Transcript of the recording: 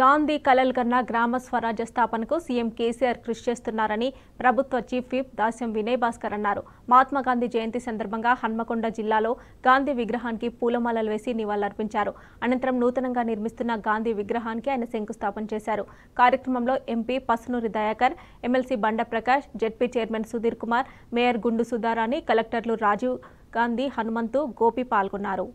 గాంధీ కలల్ కన్నా గ్రామ స్వరాజ్య స్థాపనకు సీఎం కేసీఆర్ కృషి చేస్తున్నారని ప్రభుత్వ చీఫ్ విప్ దాస్యం వినయ్ భాస్కర్ అన్నారు మహాత్మాగాంధీ జయంతి సందర్భంగా హన్మకొండ జిల్లాలో గాంధీ విగ్రహానికి పూలమాలలు వేసి నివాళులర్పించారు అనంతరం నూతనంగా నిర్మిస్తున్న గాంధీ విగ్రహానికి ఆయన శంకుస్థాపన చేశారు కార్యక్రమంలో MP Pasunuri Dayakar MLC Banda Prakash ZP chairman Sudheer Kumar mayor Gundu Sudharani కలెక్టర్లు రాజీవ్ గాంధీ హనుమంతు గోపి పాల్గొన్నారు